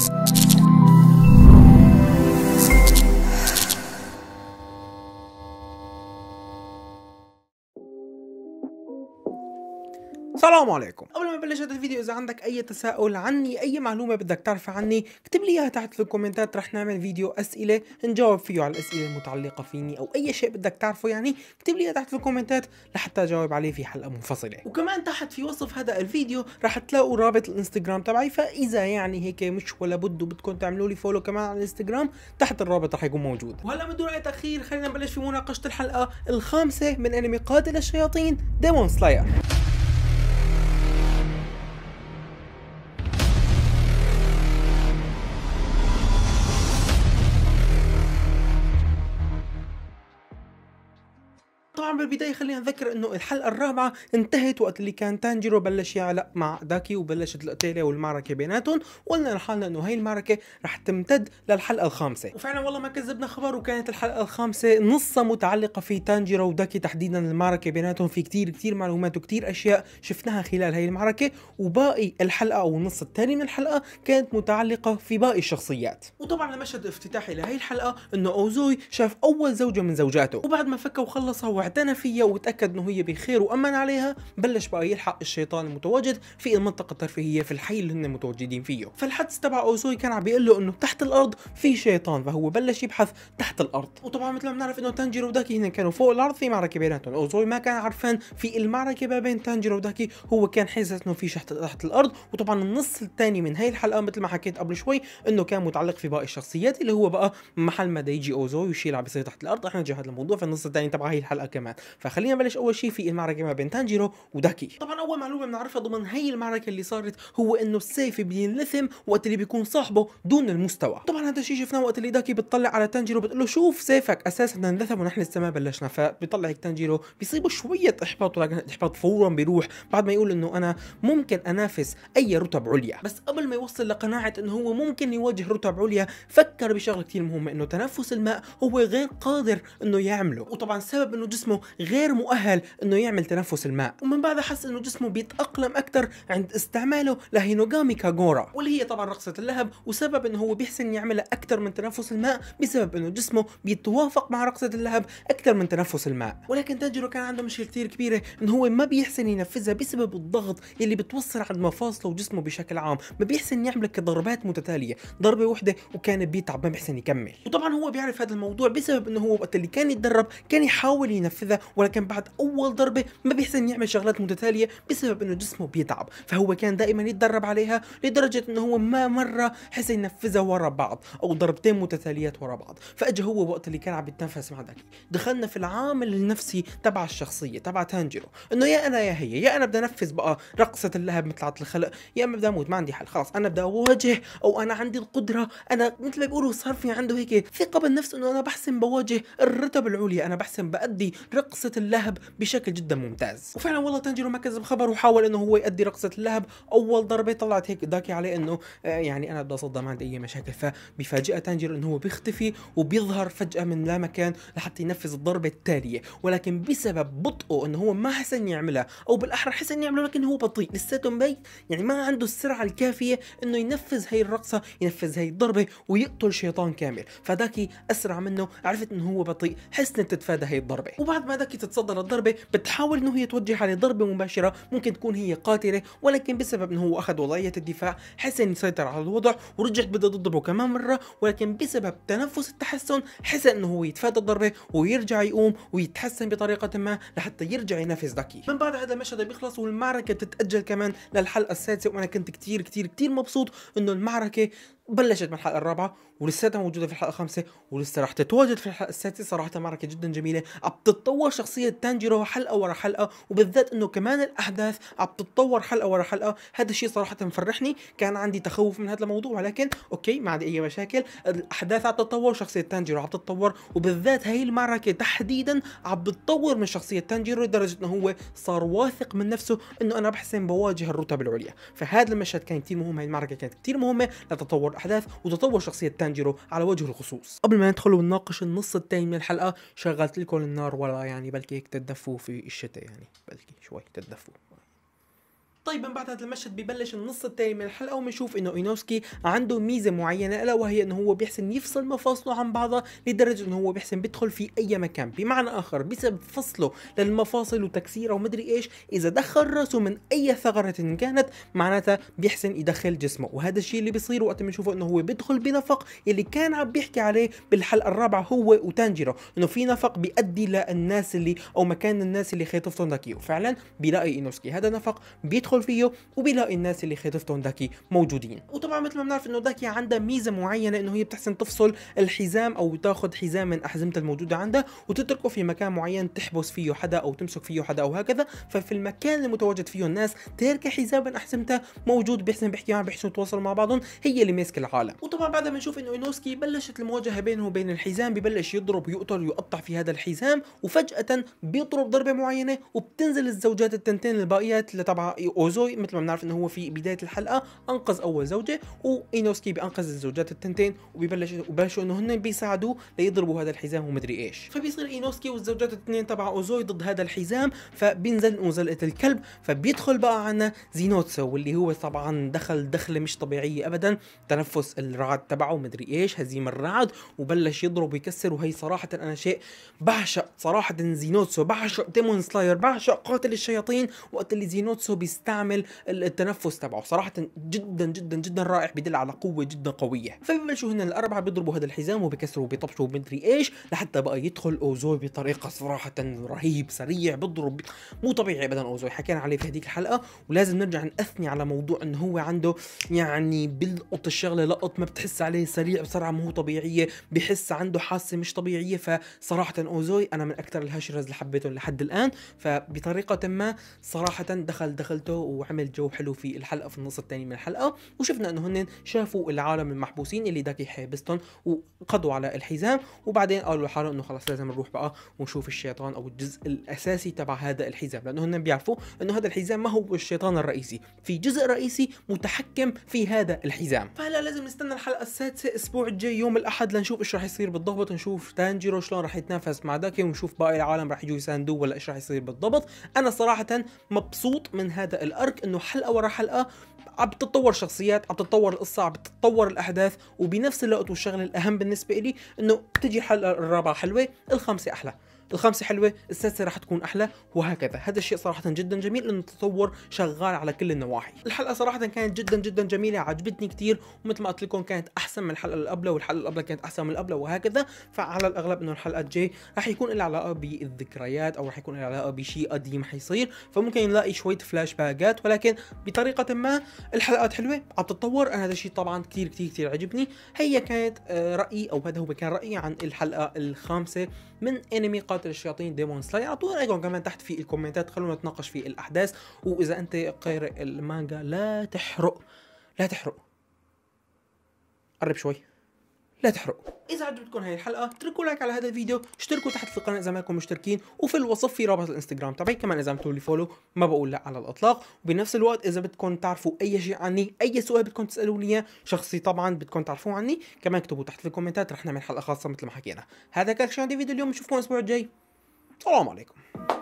Thank you. السلام عليكم قبل ما نبلش هذا الفيديو اذا عندك اي تساؤل عني اي معلومه بدك تعرفها عني اكتب لي اياها تحت في الكومنتات رح نعمل فيديو اسئله نجاوب فيه على الاسئله المتعلقه فيني او اي شيء بدك تعرفه يعني اكتب لي اياها تحت في الكومنتات لحتى اجاوب عليه في حلقه منفصله وكمان تحت في وصف هذا الفيديو رح تلاقوا رابط الانستغرام تبعي فاذا يعني هيك مش ولا بد وبدكم تعملوا لي فولو كمان على الانستغرام تحت الرابط رح يكون موجود وهلا بدون اي تاخير خلينا نبلش في مناقشه الحلقه الخامسه من انمي قاتل الشياطين ديمون سلاير طبعا بالبدايه خلينا نذكر انه الحلقه الرابعه انتهت وقت اللي كان تانجيرو بلش يعلق مع داكي وبلشت القتاله والمعركه بيناتهم وقلنا لحالنا انه هي المعركه رح تمتد للحلقه الخامسه وفعلا والله ما كذبنا خبر وكانت الحلقه الخامسه نصها متعلقه في تانجيرو وداكي تحديدا المعركه بيناتهم في كتير كتير معلومات وكتير اشياء شفناها خلال هي المعركه وباقي الحلقه او النص الثاني من الحلقه كانت متعلقه في باقي الشخصيات وطبعا المشهد الافتتاحي لهي الحلقه انه اوزوي شاف اول زوجه من زوجاته وبعد ما فكها وخلصها واعتنى اعتنى فيها وتاكد انه هي بخير وامن عليها بلش بقى يلحق الشيطان المتواجد في المنطقه الترفيهيه في الحي اللي هن متواجدين فيه فالحدث تبع اوزوي كان عم بيقول له انه تحت الارض في شيطان فهو بلش يبحث تحت الارض وطبعا مثل ما بنعرف انه تانجيرو وداكي هن كانوا فوق الارض في معركه بيناتهم اوزوي ما كان عارفان في المعركه ما بين تانجيرو وداكي هو كان حاسس انه في شحت تحت الارض وطبعا النص الثاني من هي الحلقه مثل ما حكيت قبل شوي انه كان متعلق في باقي الشخصيات اللي هو بقى محل ما يجي اوزوي وشي اللي عم بيصير تحت الارض احنا جاي هذا الموضوع في النص الثاني تبع هي الحلقه كمان الكلمات فخلينا نبلش اول شيء في المعركه ما بين تانجيرو وداكي طبعا اول معلومه بنعرفها ضمن هي المعركه اللي صارت هو انه السيف بينلثم وقت اللي بيكون صاحبه دون المستوى طبعا هذا الشيء شفناه وقت اللي داكي بتطلع على تانجيرو بتقول له شوف سيفك اساسا انلثم ونحن لسه ما بلشنا فبيطلع هيك تانجيرو بيصيبه شويه احباط ولكن الاحباط فورا بيروح بعد ما يقول انه انا ممكن انافس اي رتب عليا بس قبل ما يوصل لقناعه انه هو ممكن يواجه رتب عليا فكر بشغله كثير مهمه انه تنفس الماء هو غير قادر انه يعمله وطبعا سبب انه جسمه غير مؤهل انه يعمل تنفس الماء ومن بعدها حس انه جسمه بيتاقلم اكثر عند استعماله لهينوغامي كاغورا واللي هي طبعا رقصه اللهب وسبب انه هو بيحسن يعملها اكثر من تنفس الماء بسبب انه جسمه بيتوافق مع رقصه اللهب اكثر من تنفس الماء ولكن تاجرو كان عنده مشكله كثير كبيره انه هو ما بيحسن ينفذها بسبب الضغط اللي بتوصل عند مفاصله وجسمه بشكل عام ما بيحسن يعمل كضربات متتاليه ضربه واحده وكان بيتعب ما بيحسن يكمل وطبعا هو بيعرف هذا الموضوع بسبب انه هو وقت اللي كان يتدرب كان يحاول ينفذ كذا ولكن بعد اول ضربه ما بيحسن يعمل شغلات متتاليه بسبب انه جسمه بيتعب فهو كان دائما يتدرب عليها لدرجه انه هو ما مره حس ينفذها ورا بعض او ضربتين متتاليات ورا بعض فاجى هو وقت اللي كان عم يتنفس مع ذاك دخلنا في العامل النفسي تبع الشخصيه تبع تانجيرو انه يا انا يا هي يا انا بدي انفذ بقى رقصه اللهب مثل عطل الخلق يا اما بدي اموت ما عندي حل خلاص انا بدي اواجه او انا عندي القدره انا مثل ما بيقولوا صار في عنده هيك ثقه بالنفس انه انا بحسن بواجه الرتب العليا انا بحسن بأدي رقصة اللهب بشكل جدا ممتاز وفعلا والله تانجيرو ما كذب خبر وحاول انه هو يؤدي رقصة اللهب اول ضربة طلعت هيك داكي عليه انه آه، يعني انا بدي اصدم ما عندي اي مشاكل فبيفاجئها تانجيرو انه هو بيختفي وبيظهر فجأة من لا مكان لحتى ينفذ الضربة التالية ولكن بسبب بطئه انه هو ما حسن يعملها او بالاحرى حسن يعملها لكن هو بطيء لساته مبي يعني ما عنده السرعة الكافية انه ينفذ هي الرقصة ينفذ هي الضربة ويقتل شيطان كامل فداكي اسرع منه عرفت انه هو بطيء حسن تتفادى هي الضربة وبعد بعد ما ذكي تتصدر الضربة بتحاول انه هي توجه عليه ضربة مباشرة ممكن تكون هي قاتلة ولكن بسبب انه هو اخذ وضعية الدفاع حسن يسيطر على الوضع ورجعت بدها تضربه كمان مرة ولكن بسبب تنفس التحسن حسن انه هو يتفادى الضربة ويرجع يقوم ويتحسن بطريقة ما لحتى يرجع ينافس ذكي من بعد هذا المشهد بيخلص والمعركة بتتأجل كمان للحلقة السادسة وانا كنت كتير كتير كتير مبسوط انه المعركة بلشت بالحلقة الرابعه ولساتها موجوده في الحلقه الخامسه ولسه راح تتواجد في الحلقه السادسه صراحه معركه جدا جميله عم تتطور شخصيه تانجيرو حلقه ورا حلقه وبالذات انه كمان الاحداث عم تتطور حلقه ورا حلقه هذا الشيء صراحه مفرحني كان عندي تخوف من هذا الموضوع ولكن اوكي ما عندي اي مشاكل الاحداث عم تتطور شخصيه تانجيرو عم تتطور وبالذات هي المعركه تحديدا عم بتطور من شخصيه تانجيرو لدرجه انه هو صار واثق من نفسه انه انا بحسن بواجه الرتب العليا فهذا المشهد كان كثير مهم هي المعركه كانت كثير مهمه لتطور الأحداث وتطور شخصية تانجيرو على وجه الخصوص قبل ما ندخل ونناقش النص التاني من الحلقة شغلت لكم النار ورا يعني بلكي هيك تدفوا في الشتاء يعني بلكي شوي تدفوا طيب من بعد هذا المشهد ببلش النص الثاني من الحلقه وبنشوف انه اينوسكي عنده ميزه معينه الا وهي انه هو بيحسن يفصل مفاصله عن بعضها لدرجه انه هو بيحسن بيدخل في اي مكان بمعنى اخر بسبب فصله للمفاصل وتكسيره ومدري ايش اذا دخل راسه من اي ثغره إن كانت معناتها بيحسن يدخل جسمه وهذا الشيء اللي بيصير وقت بنشوفه انه هو بيدخل بنفق اللي كان عم بيحكي عليه بالحلقه الرابعه هو وتانجيرو انه في نفق بيؤدي للناس اللي او مكان الناس اللي خيطفتهم ذكيه فعلا بيلاقي اينوسكي هذا نفق بيدخل تدخل فيه وبيلاقي الناس اللي خطفتهم داكي موجودين وطبعا مثل ما بنعرف انه داكي عندها ميزه معينه انه هي بتحسن تفصل الحزام او تاخذ حزام من احزمتها الموجوده عندها وتتركه في مكان معين تحبس فيه حدا او تمسك فيه حدا او هكذا ففي المكان المتواجد فيه الناس تاركه حزام من احزمتها موجود بيحسن بيحكي معهم بيحسنوا يتواصلوا مع بعضهم هي اللي ماسك العالم وطبعا بعدها بنشوف انه اينوسكي بلشت المواجهه بينه وبين الحزام ببلش يضرب ويقتل ويقطع في هذا الحزام وفجاه بيضرب ضربه معينه وبتنزل الزوجات التنتين الباقيات اللي تبع اوزوي مثل ما بنعرف انه هو في بدايه الحلقه انقذ اول زوجه واينوسكي بانقذ الزوجات التنتين وبيبلش وبلشوا انه هن بيساعدوه ليضربوا هذا الحزام ومدري ايش فبيصير اينوسكي والزوجات التنتين تبع اوزوي ضد هذا الحزام فبينزل مزلقه الكلب فبيدخل بقى عنا زينوتسو واللي هو طبعا دخل دخله مش طبيعيه ابدا تنفس الرعد تبعه مدري ايش هزيم الرعد وبلش يضرب ويكسر وهي صراحه انا شيء بعشق صراحه زينوتسو بعشق ديمون سلاير بعشق قاتل الشياطين وقت اللي زينوتسو بيست يستعمل التنفس تبعه صراحه جدا جدا جدا رائع بدل على قوه جدا قويه فببلشوا هن الاربعه بيضربوا هذا الحزام وبكسروا وبيطبشوا ومدري ايش لحتى بقى يدخل اوزوي بطريقه صراحه رهيب سريع بيضرب مو طبيعي ابدا اوزوي حكينا عليه في هذيك الحلقه ولازم نرجع ناثني على موضوع انه هو عنده يعني بلقط الشغله لقط ما بتحس عليه سريع بسرعه مو طبيعيه بحس عنده حاسه مش طبيعيه فصراحه اوزوي انا من اكثر الهاشرز اللي حبيتهم لحد الان فبطريقه ما صراحه دخل دخلته وعمل جو حلو في الحلقه في النص الثاني من الحلقه وشفنا انه هن شافوا العالم المحبوسين اللي داكي حابستهم وقضوا على الحزام وبعدين قالوا لحالهم انه خلاص لازم نروح بقى ونشوف الشيطان او الجزء الاساسي تبع هذا الحزام لانه هن بيعرفوا انه هذا الحزام ما هو الشيطان الرئيسي في جزء رئيسي متحكم في هذا الحزام فهلا لازم نستنى الحلقه السادسه الاسبوع الجاي يوم الاحد لنشوف ايش رح يصير بالضبط نشوف تانجيرو شلون رح يتنافس مع داكي ونشوف باقي العالم رح يجوا يساندوه ولا ايش رح يصير بالضبط انا صراحه مبسوط من هذا الارك انه حلقه ورا حلقه عم تتطور شخصيات عم تتطور القصة عم تتطور الأحداث وبنفس الوقت والشغلة الأهم بالنسبة لي إنه بتجي الحلقة الرابعة حلوة الخامسة أحلى الخامسه حلوه السادسه راح تكون احلى وهكذا هذا الشيء صراحه جدا جميل لانه التطور شغال على كل النواحي الحلقه صراحه كانت جدا جدا جميله عجبتني كثير ومثل ما قلت لكم كانت احسن من الحلقه اللي قبلها والحلقه اللي قبلها كانت احسن من اللي قبلها وهكذا فعلى الاغلب انه الحلقه الجاي راح يكون لها علاقه بالذكريات او راح يكون لها علاقه بشيء قديم حيصير فممكن نلاقي شويه فلاش باكات ولكن بطريقه ما الحلقات حلوه عم تتطور انا هذا الشيء طبعا كثير كثير كثير عجبني هي كانت آه، رايي او هذا هو كان رايي عن الحلقه الخامسه من انمي قد قاتل الشياطين ديمون سلاي اعطونا رايكم كمان تحت في الكومنتات خلونا نتناقش في الاحداث واذا انت قارئ المانجا لا تحرق لا تحرق قرب شوي لا تحرقوا اذا عجبتكم هاي الحلقه اتركوا لايك على هذا الفيديو اشتركوا تحت في القناه اذا ما لكم مشتركين وفي الوصف في رابط الانستغرام تبعي كمان اذا عملتوا لي فولو ما بقول لا على الاطلاق وبنفس الوقت اذا بدكم تعرفوا اي شيء عني اي سؤال بدكم تسالوني اياه شخصي طبعا بدكم تعرفوه عني كمان اكتبوا تحت في الكومنتات رح نعمل حلقه خاصه مثل ما حكينا هذا كان شيء عندي فيديو اليوم بشوفكم الاسبوع الجاي السلام عليكم